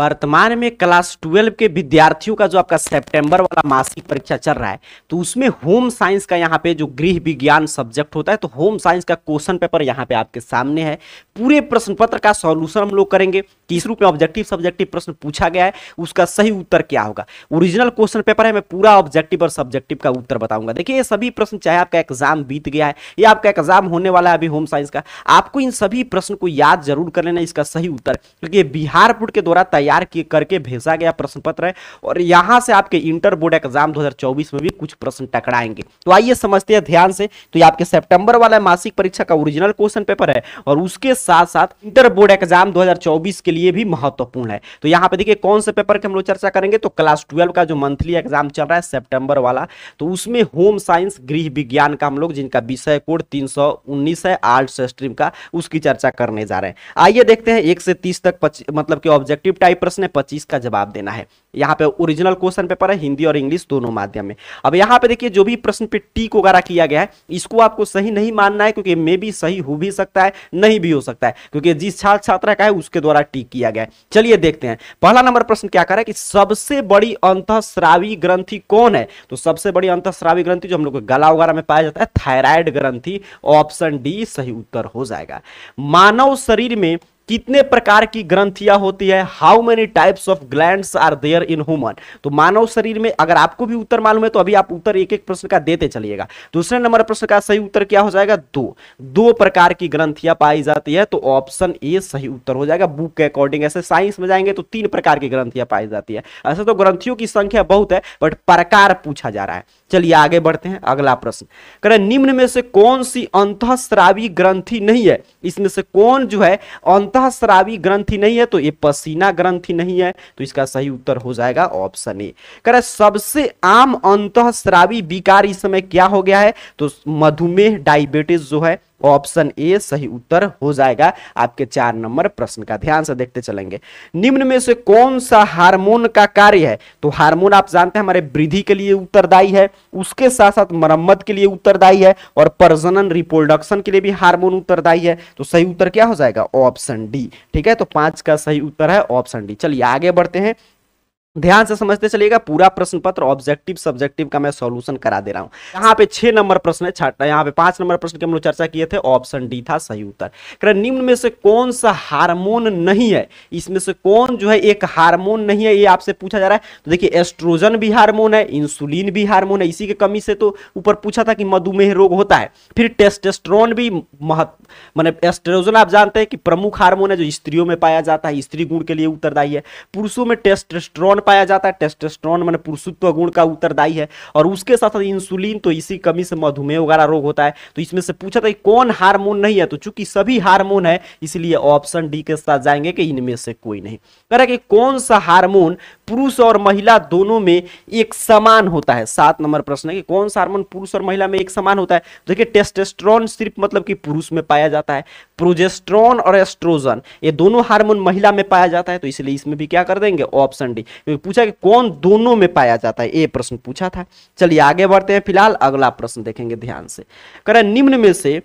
वर्तमान में class twelve के विद्यार्थियों का जो आपका सितंबर वाला मासिक परीक्षा चल रहा है तो उसमें होम साइंस का यहाँ पे जो गृह विज्ञान सब्जेक्ट होता है तो होम साइंस का क्वेश्चन पेपर यहाँ पे आपके सामने है पूरे प्रश्न पत्र का सॉल्यूशन हम लोग करेंगे किस रूप में ऑब्जेक्टिव सब्जेक्टिव प्रश्न पूछा गया है उसका सही उत्तर क्या होगा ओरिजिनल क्वेश्चन पेपर है मैं पूरा ऑब्जेक्टिव और सब्जेक्टिव का उत्तर बताऊंगा देखिए ये सभी प्रश्न चाहे आपका एग्जाम बीत गया है या आपका एग्जाम होने वाला है अभी होम साइंस का आपको इन सभी प्रश्न को याद जरूर कर लेना इसका सही उत्तर क्योंकि बिहार बोर्ड के द्वारा तैयार तैयार करके भेजा गया प्रश्न पत्र है और यहां से आपके इंटर बोर्ड एग्जाम 2024 में भी कुछ प्रश्न टकराएंगे तो आइए समझते हैं ध्यान से तो ये आपके सेप्टेम्बर वाला मासिक परीक्षा का ओरिजिनल क्वेश्चन पेपर है और उसके साथ साथ इंटर बोर्ड एग्जाम दो के लिए भी महत्वपूर्ण है तो यहाँ पे देखिए कौन से पेपर की हम लोग चर्चा करेंगे तो क्लास ट्वेल्व का जो मंथली एग्जाम चल रहा है सेप्टेम्बर वाला तो उसमें होम साइंस गृह विज्ञान का हम लोग जिनका विषय कोड तीन है आर्ट्स स्ट्रीम का उसकी चर्चा करने जा रहे हैं आइए देखते हैं एक से तीस तक मतलब कि ऑब्जेक्टिव टाइप प्रश्न है पच्चीस का जवाब देना है यहाँ पे ओरिजिनल क्वेश्चन पेपर है हिंदी और इंग्लिश दोनों माध्यम में अब यहाँ पे देखिए जो भी प्रश्न पे टीक वगैरह किया गया है इसको आपको सही नहीं मानना है क्योंकि मे भी सही हो भी सकता है नहीं भी हो सकता है क्योंकि जिस छात्र छात्रा का है उसके द्वारा टीक किया गया है चलिए देखते हैं पहला नंबर प्रश्न क्या करा कि सबसे बड़ी अंत ग्रंथि कौन है तो सबसे बड़ी अंत ग्रंथि जो हम लोग गला वगैरह में पाया जाता है थायराइड ग्रंथी ऑप्शन डी सही उत्तर हो जाएगा मानव शरीर में कितने प्रकार की ग्रंथियां होती है how many types of gland are there in human तो मानव शरीर में अगर आपको भी उत्तर मालूम है तो अभी आप उत्तर एक एक प्रश्न का देते चलिएगा दूसरे नंबर प्रश्न का सही उत्तर क्या हो जाएगा दो दो प्रकार की ग्रंथियां पाई जाती है तो ऑप्शन ए सही उत्तर हो जाएगा बुक के अकॉर्डिंग ऐसे साइंस में जाएंगे तो तीन प्रकार की ग्रंथियां पाई जाती है ऐसे तो ग्रंथियों की संख्या बहुत है बट प्रकार पूछा जा रहा है चलिए आगे बढ़ते हैं अगला प्रश्न करें निम्न में से कौन सी अंतः ग्रंथि नहीं है इसमें से कौन जो है अंत अंतः श्रावी ग्रंथि नहीं है तो ये पसीना ग्रंथि नहीं है तो इसका सही उत्तर हो जाएगा ऑप्शन ए करे सबसे आम अंत श्रावी विकार इस समय क्या हो गया है तो मधुमेह डायबिटीज जो है ऑप्शन ए सही उत्तर हो जाएगा आपके चार नंबर प्रश्न का ध्यान से देखते चलेंगे निम्न में से कौन सा हार्मोन का कार्य है तो हार्मोन आप जानते हैं हमारे वृद्धि के लिए उत्तरदायी है उसके साथ साथ मरम्मत के लिए उत्तरदायी है और प्रजनन रिप्रोडक्शन के लिए भी हार्मोन उत्तरदायी है तो सही उत्तर क्या हो जाएगा ऑप्शन डी ठीक है तो पांच का सही उत्तर है ऑप्शन डी चलिए आगे बढ़ते हैं ध्यान से समझते चलिएगा पूरा प्रश्न पत्र ऑब्जेक्टिव सब्जेक्टिव का मैं सॉल्यूशन करा दे रहा हूं यहाँ पे छह नंबर प्रश्न है यहाँ पे पांच नंबर प्रश्न की हम लोग चर्चा किए थे ऑप्शन डी था सही उत्तर निम्न में से कौन सा हार्मोन नहीं है इसमें से कौन जो है एक हार्मोन नहीं है ये आपसे पूछा जा रहा है तो देखिए एस्ट्रोजन भी हार्मोन है इंसुलिन भी हार्मोन है इसी की कमी से तो ऊपर पूछा था कि मधुमेह रोग होता है फिर टेस्टेस्ट्रॉन भी महत्व मैंने एस्ट्रोजन आप जानते हैं कि प्रमुख हार्मोन है जो स्त्रियों में पाया जाता है स्त्री गुण के लिए उत्तरदायी है पुरुषों में टेस्टेस्ट्रॉन कौन पाया जाता है टेस्टोस्टेरोन मैंने पुरुषत्व गुण का उत्तरदायी है और उसके साथ साथ इंसुलिन तो इसी कमी से मधुमेह वगैरह रोग होता है तो इसमें से पूछा था कौन हार्मोन नहीं है तो चूंकि सभी हार्मोन है इसलिए ऑप्शन डी के साथ जाएंगे कि इनमें से कोई नहीं कह रहा कि कौन सा हार्मोन पुरुष और महिला दोनों में एक समान होता है सात नंबर प्रश्न है कि कौन सा हार्मोन पुरुष और महिला में एक समान होता है तो देखिए टेस्टेस्ट्रॉन सिर्फ मतलब कि पुरुष में पाया जाता है प्रोजेस्ट्रॉन और एस्ट्रोजन ये दोनों हार्मोन महिला में पाया जाता है तो इसलिए इसमें भी क्या कर देंगे ऑप्शन डी तो पूछा कि कौन दोनों में पाया जाता है ये प्रश्न पूछा था चलिए आगे बढ़ते हैं फिलहाल अगला प्रश्न देखेंगे ध्यान से करें निम्न में से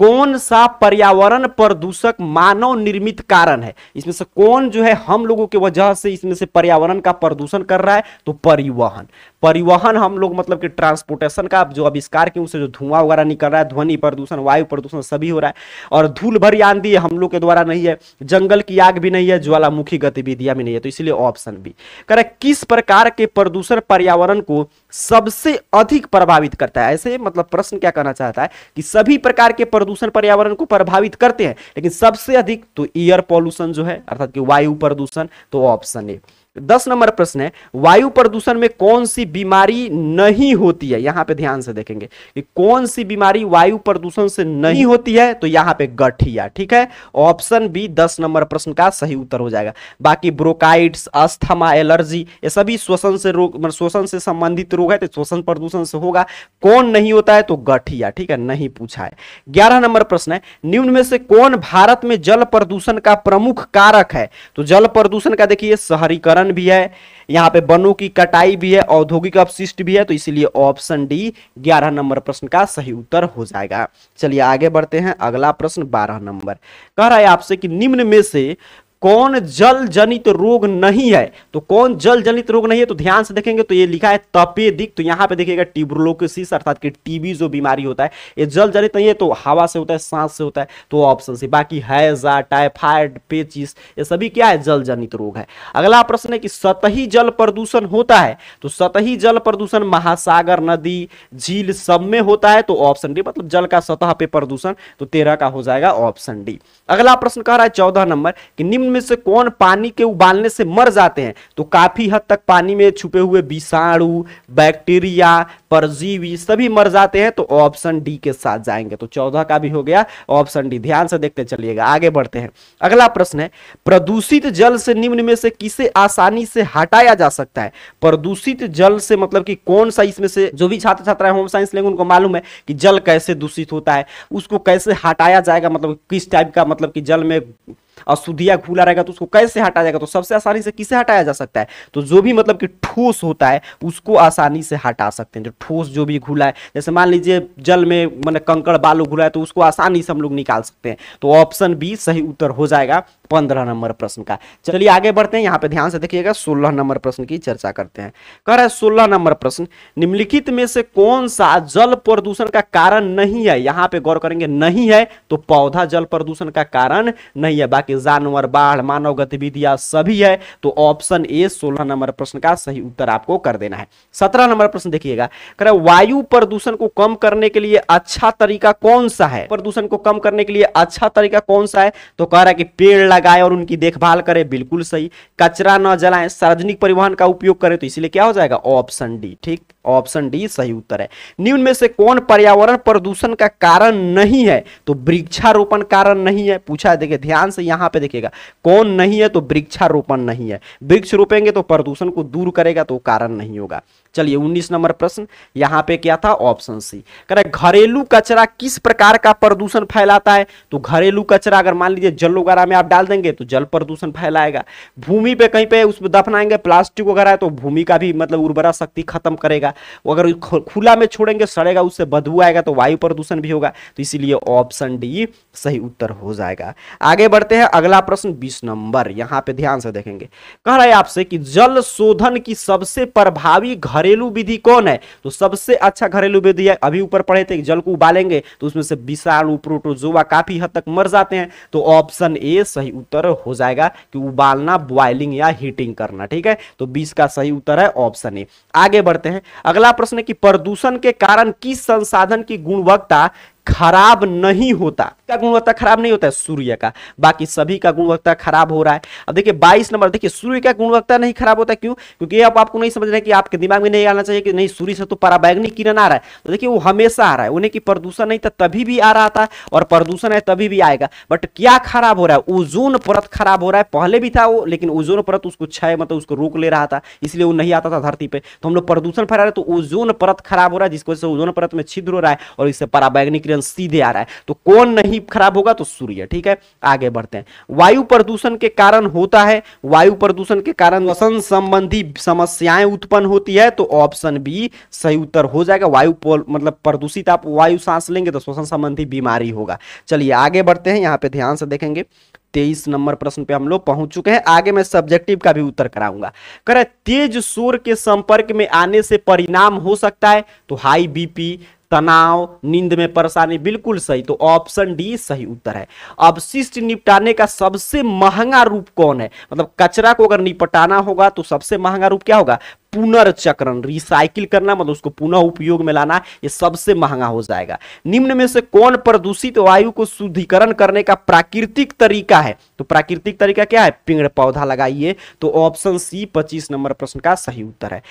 कौन सा पर्यावरण प्रदूषक मानव निर्मित कारण है इसमें से कौन जो है हम लोगों के वजह से इसमें से पर्यावरण का प्रदूषण कर रहा है तो परिवहन परिवहन हम लोग मतलब कि ट्रांसपोर्टेशन का जो आविष्कार किए उससे जो धुआं वगैरह निकल रहा है ध्वनि प्रदूषण वायु प्रदूषण सभी हो रहा है और धूल भरी आंधी हम लोग के द्वारा नहीं है जंगल की आग भी नहीं है ज्वालामुखी गतिविधियां भी नहीं है तो इसलिए ऑप्शन बी करें किस प्रकार के प्रदूषण पर्यावरण को सबसे अधिक प्रभावित करता है ऐसे मतलब प्रश्न क्या कहना चाहता है कि सभी प्रकार के प्रदूषण पर्यावरण को प्रभावित करते हैं लेकिन सबसे अधिक तो एयर पॉल्यूशन जो है अर्थात कि वायु प्रदूषण तो ऑप्शन ए दस नंबर प्रश्न है वायु प्रदूषण में कौन सी बीमारी नहीं होती है यहां पे ध्यान से देखेंगे कि कौन सी बीमारी वायु प्रदूषण से नहीं होती है तो यहां पे गठिया ठीक है ऑप्शन बी दस नंबर प्रश्न का सही उत्तर हो जाएगा बाकी ब्रोकाइड्स अस्थमा एलर्जी ये सभी श्वसन से रोग मतलब श्वसन से संबंधित रोग है तो श्वसन प्रदूषण से होगा कौन नहीं होता है तो गठिया ठीक है नहीं पूछा है ग्यारह नंबर प्रश्न है निम्न में से कौन भारत में जल प्रदूषण का प्रमुख कारक है तो जल प्रदूषण का देखिए शहरीकरण खनन भी है यहाँ पे वनों की कटाई भी है औद्योगिक अपशिष्ट भी है तो इसीलिए ऑप्शन डी ग्यारह नंबर प्रश्न का सही उत्तर हो जाएगा चलिए आगे बढ़ते हैं अगला प्रश्न बारह नंबर कह रहा है आपसे कि निम्न में से कौन जल जनित रोग नहीं है तो कौन जल जनित रोग नहीं है तो ध्यान से देखेंगे तो ये लिखा है तपेदिक तो यहाँ पे देखिएगा टिब्रोलोसिस अर्थात कि टीबी जो बीमारी होता है ये जल जनित नहीं है तो हवा से होता है सांस से होता है तो ऑप्शन सी बाकी हैजा टाइफाइड पेचिस ये सभी क्या है जल जनित रोग है अगला प्रश्न है कि सतही जल प्रदूषण होता है तो सतही जल प्रदूषण महासागर नदी झील सब में होता है तो ऑप्शन डी मतलब जल का सतह पे प्रदूषण तो तेरह का हो जाएगा ऑप्शन डी अगला प्रश्न कह रहा है चौदह नंबर कि निम्न इनमें से कौन पानी के उबालने से मर जाते हैं तो काफी हद तक पानी में छुपे हुए विषाणु बैक्टीरिया परजीवी सभी मर जाते हैं तो ऑप्शन डी के साथ जाएंगे तो चौदह का भी हो गया ऑप्शन डी ध्यान से देखते चलिएगा आगे बढ़ते हैं अगला प्रश्न है प्रदूषित जल से निम्न में से किसे आसानी से हटाया जा सकता है प्रदूषित जल से मतलब कि कौन सा इसमें से जो भी छात्र छात्राएं होम साइंस लेंगे उनको मालूम है कि जल कैसे दूषित होता है उसको कैसे हटाया जाएगा मतलब किस टाइप का मतलब कि जल में अशुद्धिया खुला रहेगा तो उसको कैसे हटाया जाएगा तो सबसे आसानी से किसे हटाया जा सकता है तो जो भी मतलब कि ठोस होता है उसको आसानी से हटा सकते हैं जो ठोस जो भी घुला है जैसे मान लीजिए जल में मतलब कंकड़ बालू घुला है तो उसको आसानी से हम लोग निकाल सकते हैं तो ऑप्शन बी सही उत्तर हो जाएगा पंद्रह नंबर प्रश्न का चलिए आगे बढ़ते हैं यहाँ पे ध्यान से देखिएगा सोलह नंबर प्रश्न की चर्चा करते हैं कह रहा है सोलह नंबर प्रश्न निम्नलिखित में से कौन सा जल प्रदूषण का कारण नहीं है यहाँ पे गौर करेंगे नहीं है तो पौधा जल प्रदूषण का कारण नहीं है बाकी जानवर बाढ़ मानव गतिविधियां सभी है तो ऑप्शन ए सोलह नंबर प्रश्न का सही उत्तर आपको कर देना है सत्रह नंबर प्रश्न देखिएगा कह रहे वायु प्रदूषण को कम करने के लिए अच्छा तरीका कौन सा है प्रदूषण को कम करने के लिए अच्छा तरीका कौन सा है तो कह रहा है कि पेड़ लगाए और उनकी देखभाल करें बिल्कुल सही कचरा न जलाएं सार्वजनिक परिवहन का उपयोग करें तो इसलिए क्या हो जाएगा ऑप्शन डी ठीक ऑप्शन डी सही उत्तर है निम्न में से कौन पर्यावरण प्रदूषण का कारण नहीं है तो वृक्षारोपण कारण नहीं है पूछा है देखिए ध्यान से यहाँ पे देखिएगा कौन नहीं है तो वृक्षारोपण नहीं है वृक्ष रोपेंगे तो प्रदूषण को दूर करेगा तो कारण नहीं होगा चलिए 19 नंबर प्रश्न यहाँ पे क्या था ऑप्शन सी करेक्ट घरेलू कचरा किस प्रकार का प्रदूषण फैलाता है तो घरेलू कचरा अगर मान लीजिए जल वगैरह में आप डाल देंगे तो जल प्रदूषण फैलाएगा भूमि पे कहीं पे उसमें दफनाएंगे प्लास्टिक वगैरह है तो भूमि का भी मतलब उर्वरा शक्ति खत्म करेगा अगर खुला में छोड़ेंगे सड़ेगा उससे बदबू आएगा तो वायु प्रदूषण भी होगा तो इसीलिए ऑप्शन डी सही उत्तर हो जाएगा आगे बढ़ते हैं अगला प्रश्न बीस नंबर यहाँ पे ध्यान से देखेंगे कह रहे है आपसे कि जल शोधन की सबसे प्रभावी घर घरेलू विधि कौन है तो सबसे अच्छा घरेलू विधि है अभी ऊपर पढ़े थे जल को उबालेंगे तो उसमें से विषाणु प्रोटोजोआ काफी हद तक मर जाते हैं तो ऑप्शन ए सही उत्तर हो जाएगा कि उबालना बॉइलिंग या हीटिंग करना ठीक है तो बीस का सही उत्तर है ऑप्शन ए आगे बढ़ते हैं अगला प्रश्न है कि प्रदूषण के कारण किस संसाधन की गुणवत्ता खराब नहीं होता का गुणवत्ता खराब नहीं होता है सूर्य का बाकी सभी का गुणवत्ता खराब हो रहा है अब देखिए 22 नंबर देखिए सूर्य का गुणवत्ता नहीं खराब होता क्यों क्योंकि अब आपको नहीं समझना रहे कि आपके दिमाग में नहीं आना चाहिए कि नहीं सूर्य से तो पराबैगनी किरण आ रहा है तो देखिए वो हमेशा आ रहा है उन्हें कि प्रदूषण नहीं था तभी भी आ रहा था और प्रदूषण है तभी भी आएगा बट क्या खराब हो रहा है ओजोन परत खराब हो रहा है पहले भी था वो लेकिन ओजोन परत उसको क्षय मतलब उसको रोक ले रहा था इसलिए वो नहीं आता था धरती पर तो हम लोग प्रदूषण फैला रहे तो ओजोन परत खराब हो रहा है जिसकी वजह से ओजोन परत में छिद्र हो रहा है और इससे पराबैग्निक ऑक्सीजन सीधे आ रहा है तो कौन नहीं खराब होगा तो सूर्य ठीक है आगे बढ़ते हैं वायु प्रदूषण के कारण होता है वायु प्रदूषण के कारण वसन संबंधी समस्याएं उत्पन्न होती है तो ऑप्शन बी सही उत्तर हो जाएगा वायु मतलब प्रदूषित आप वायु सांस लेंगे तो श्वसन संबंधी बीमारी होगा चलिए आगे बढ़ते हैं यहाँ पे ध्यान से देखेंगे तेईस नंबर प्रश्न पे हम लोग पहुंच चुके हैं आगे मैं सब्जेक्टिव का भी उत्तर कराऊंगा करे तेज शोर के संपर्क में आने से परिणाम हो सकता है तो हाई बीपी तनाव नींद में परेशानी बिल्कुल सही तो ऑप्शन डी सही उत्तर है अब शिष्ट निपटाने का सबसे महंगा रूप कौन है मतलब कचरा को अगर निपटाना होगा तो सबसे महंगा रूप क्या होगा पुनर्चक्रण रिसाइकिल करना मतलब उसको पुनः उपयोग में लाना ये सबसे महंगा हो जाएगा निम्न में से कौन प्रदूषित वायु को शुद्धिकरण करने का प्राकृतिक तरीका है तो प्राकृतिक तरीका क्या है पेड़ पौधा लगाइए तो ऑप्शन सी पच्चीस नंबर प्रश्न का सही उत्तर है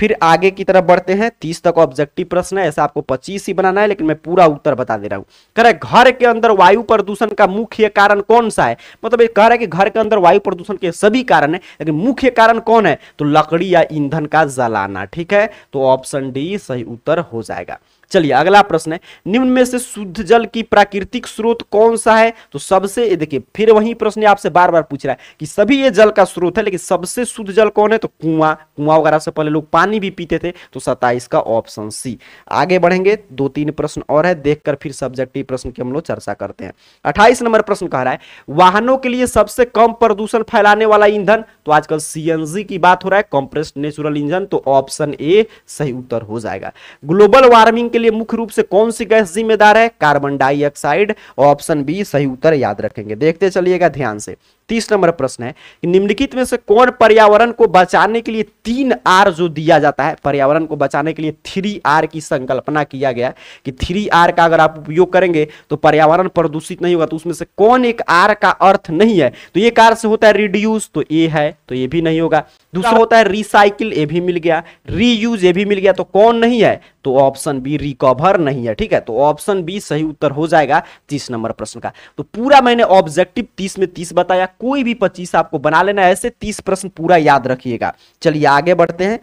फिर आगे की तरफ बढ़ते हैं तीस तक ऑब्जेक्टिव प्रश्न है ऐसा आपको पच्चीस ही बनाना है लेकिन मैं पूरा उत्तर बता दे रहा हूं कह रहे घर के अंदर वायु प्रदूषण का मुख्य कारण कौन सा है मतलब ये कह रहा है कि घर के अंदर वायु प्रदूषण के सभी कारण है लेकिन मुख्य कारण कौन है तो लकड़ी या ईंधन का जलाना ठीक है तो ऑप्शन डी सही उत्तर हो जाएगा चलिए अगला प्रश्न है निम्न में से शुद्ध जल की प्राकृतिक स्रोत कौन सा है तो सबसे देखिए फिर वही प्रश्न आपसे बार बार पूछ रहा है कि सभी ये जल का स्रोत है लेकिन सबसे शुद्ध जल कौन है तो कुआं कुआं वगैरह से पहले लोग पानी भी पीते थे तो सताइस का ऑप्शन सी आगे बढ़ेंगे दो तीन प्रश्न और है देखकर फिर सब्जेक्टिव प्रश्न की हम लोग चर्चा करते हैं अट्ठाईस नंबर प्रश्न कह रहा है वाहनों के लिए सबसे कम प्रदूषण फैलाने वाला ईंधन तो आजकल सीएनजी की बात हो रहा है कॉम्प्रेस नेचुरल इंजन तो ऑप्शन ए सही उत्तर हो जाएगा ग्लोबल वार्मिंग के लिए मुख्य रूप से कौन सी गैस जिम्मेदार है कार्बन डाइऑक्साइड ऑप्शन बी सही उत्तर याद रखेंगे देखते चलिएगा ध्यान से तीस नंबर प्रश्न है कि निम्नलिखित में से कौन पर्यावरण को बचाने के लिए तीन आर जो दिया जाता है पर्यावरण को बचाने के लिए थ्री आर की संकल्पना किया गया कि थ्री आर का अगर आप उपयोग करेंगे तो पर्यावरण प्रदूषित नहीं होगा तो उसमें से कौन एक आर का अर्थ नहीं है तो ये कार से होता है रिड्यूस तो ए है तो ये भी नहीं होगा दूसरा होता है रिसाइकिल ये भी मिल गया रीयूज ये भी मिल गया तो कौन नहीं है तो ऑप्शन बी रिकवर नहीं है ठीक है तो ऑप्शन बी सही उत्तर हो जाएगा तीस नंबर प्रश्न का तो पूरा मैंने ऑब्जेक्टिव तीस में तीस बताया कोई भी पच्चीस आपको बना लेना ऐसे तीस प्रश्न पूरा याद रखिएगा चलिए आगे बढ़ते हैं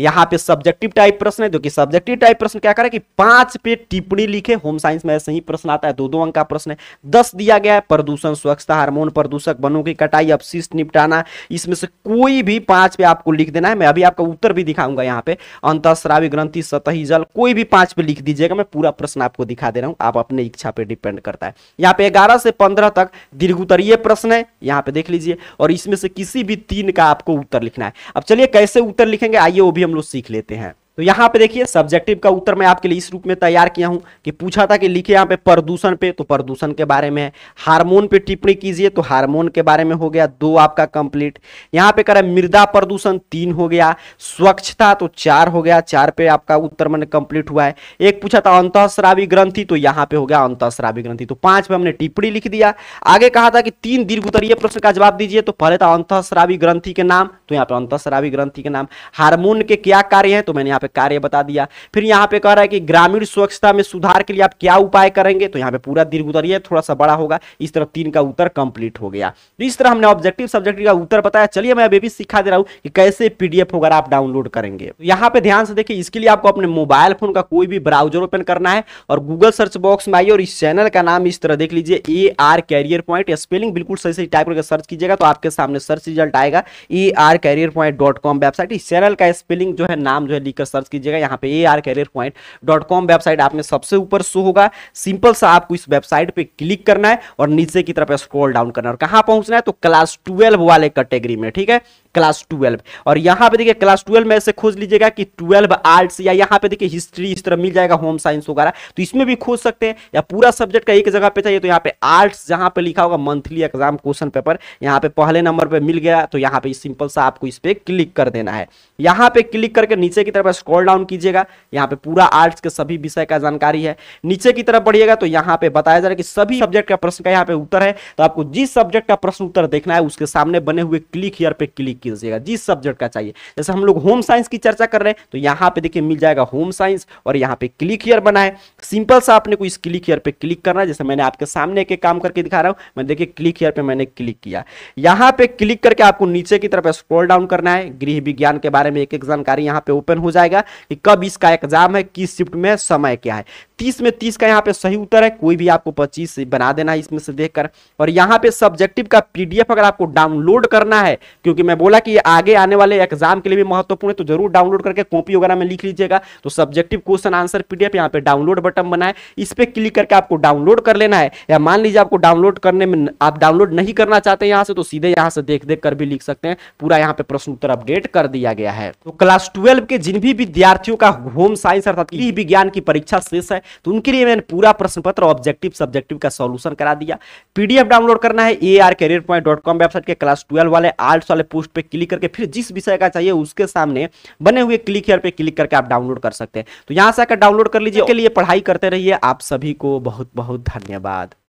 यहाँ पे सब्जेक्टिव टाइप प्रश्न है जो कि सब्जेक्टिव टाइप प्रश्न क्या करें कि पांच पे टिप्पणी लिखे होम साइंस में ऐसे ही प्रश्न आता है दो दो अंक का प्रश्न है दस दिया गया है प्रदूषण स्वच्छता हार्मोन प्रदूषक वनों की कटाई अपशिष्ट निपटाना इसमें से कोई भी पांच पे आपको लिख देना है मैं अभी आपका उत्तर भी दिखाऊंगा यहाँ पे अंतस्रावी ग्रंथि सतही जल कोई भी पांच पे लिख दीजिएगा मैं पूरा प्रश्न आपको दिखा दे रहा हूँ आप अपने इच्छा पे डिपेंड करता है यहाँ पे ग्यारह से पंद्रह तक दीर्घोत्तरीय प्रश्न है यहाँ पे देख लीजिए और इसमें से किसी भी तीन का आपको उत्तर लिखना है अब चलिए कैसे उत्तर लिखेंगे आइए वो भी हम लोग सीख लेते हैं तो यहाँ पे देखिए सब्जेक्टिव का उत्तर मैं आपके लिए इस रूप में तैयार किया हूँ कि पूछा था कि लिखे यहाँ पे प्रदूषण पे तो प्रदूषण के बारे में है हार्मोन पे टिप्पणी कीजिए तो हार्मोन के बारे में हो गया दो आपका कंप्लीट यहाँ पे करें मृदा प्रदूषण तीन हो गया स्वच्छता तो चार हो गया चार पे आपका उत्तर मैंने कंप्लीट हुआ है एक पूछा था अंतश्रावी ग्रंथि तो यहाँ पे हो गया अंतश्रावी ग्रंथि तो पांच पे हमने टिप्पणी लिख दिया आगे कहा था कि तीन दीर्घ उत्तरीय प्रश्न का जवाब दीजिए तो पहले था अंतश्रावी ग्रंथि के नाम तो यहाँ पे अंतश्रावी ग्रंथि के नाम हार्मोन के क्या कार्य है तो मैंने यहाँ पे कार्य बता दिया फिर यहाँ पे कह रहा है कि ग्रामीण स्वच्छता में सुधार के लिए आप क्या उपाय करेंगे तो यहाँ पे पूरा दीर्घ उत्तर यह थोड़ा सा बड़ा होगा इस तरफ तीन का उत्तर कंप्लीट हो गया तो इस तरह हमने ऑब्जेक्टिव सब्जेक्टिव का उत्तर बताया चलिए मैं अभी भी सिखा दे रहा हूँ कि कैसे पीडीएफ वगैरह आप डाउनलोड करेंगे तो यहाँ पे ध्यान से देखिए इसके लिए आपको अपने मोबाइल फोन का कोई भी ब्राउजर ओपन करना है और गूगल सर्च बॉक्स में आइए और इस चैनल का नाम इस तरह देख लीजिए A R career point spelling बिल्कुल सही सही टाइप करके सर्च कीजिएगा तो आपके सामने सर्च रिजल्ट आएगा A R career point dot com website इस चैनल का स्पेलिंग जो है नाम जो है लिखकर सर्च कीजिएगा यहाँ पे A R career point dot com website आप में सबसे ऊपर शो होगा सिंपल सा आपको इस वेबसाइट पे क्लिक करना है और नीचे की तरफ स्क्रॉल डाउन करना है और कहाँ पहुंचना है तो क्लास ट्वेल्व वाले कैटेगरी में ठीक है क्लास ट्वेल्व और यहाँ पे देखिए क्लास ट्वेल्व में ऐसे खोज लीजिएगा कि ट्वेल्व आर्ट्स या यहाँ पे देखिए हिस्ट्री इस तरह मिल जाएगा होम साइंस वगैरह तो इसमें भी खोज सकते हैं या पूरा सब्जेक्ट का एक जगह पे चाहिए तो यहाँ पे आर्ट्स जहाँ पे लिखा होगा मंथली एग्जाम क्वेश्चन पेपर यहाँ पे पहले नंबर पे मिल गया तो यहाँ पे सिंपल सा आपको इस पर क्लिक कर देना है यहाँ पे क्लिक करके नीचे की तरफ स्क्रॉल डाउन कीजिएगा यहाँ पे पूरा आर्ट्स के सभी विषय का जानकारी है नीचे की तरफ बढ़िएगा तो यहाँ पे बताया जा रहा है कि सभी सब्जेक्ट का प्रश्न का यहाँ पे उत्तर है तो आपको जिस सब्जेक्ट का प्रश्न उत्तर देखना है उसके सामने बने हुए क्लिक हियर पे क्लिक कीजिएगा जिस सब्जेक्ट का चाहिए जैसे हम लोग होम साइंस की चर्चा कर रहे हैं तो यहाँ पे देखिए मिल जाएगा होम साइंस और यहाँ पे क्लिक हियर बनाए सिंपल सा आपने को इस क्लिक हियर पे क्लिक करना है जैसे मैंने आपके सामने एक काम करके दिखा रहा हूँ मैं देखिए क्लिक हियर पर मैंने क्लिक किया यहाँ पे क्लिक करके आपको नीचे की तरफ स्क्रोल डाउन करना है गृह विज्ञान के बारे में एक एक जानकारी यहाँ पे ओपन हो जाएगा कि कब इसका एग्जाम है किस शिफ्ट में समय क्या है तीस में तीस का यहाँ पे सही उत्तर है कोई भी आपको पच्चीस बना देना है इसमें से देखकर और यहाँ पे सब्जेक्टिव का पीडीएफ अगर आपको डाउनलोड करना है क्योंकि मैं बोला बोला कि ये आगे आने वाले एग्जाम के लिए भी महत्वपूर्ण है तो जरूर डाउनलोड करके कॉपी वगैरह में लिख लीजिएगा तो सब्जेक्टिव क्वेश्चन आंसर पीडीएफ यहाँ पे डाउनलोड बटन बना है इस पर क्लिक करके आपको डाउनलोड कर लेना है या मान लीजिए आपको डाउनलोड करने में आप डाउनलोड नहीं करना चाहते यहाँ से तो सीधे यहाँ से देख देख कर भी लिख सकते हैं पूरा यहाँ पे प्रश्न उत्तर अपडेट कर दिया गया है तो क्लास ट्वेल्व के जिन भी विद्यार्थियों का होम साइंस अर्थात विज्ञान की परीक्षा शेष है तो उनके लिए मैंने पूरा प्रश्न पत्र ऑब्जेक्टिव सब्जेक्टिव का सोल्यूशन करा दिया पीडीएफ डाउनलोड करना है ए आर वेबसाइट के क्लास ट्वेल्व वाले आर्ट्स वाले पोस्ट पे क्लिक करके फिर जिस विषय का चाहिए उसके सामने बने हुए क्लिक हेयर पे क्लिक करके आप डाउनलोड कर सकते हैं तो यहाँ से आकर डाउनलोड कर लीजिए उसके तो लिए पढ़ाई करते रहिए आप सभी को बहुत बहुत धन्यवाद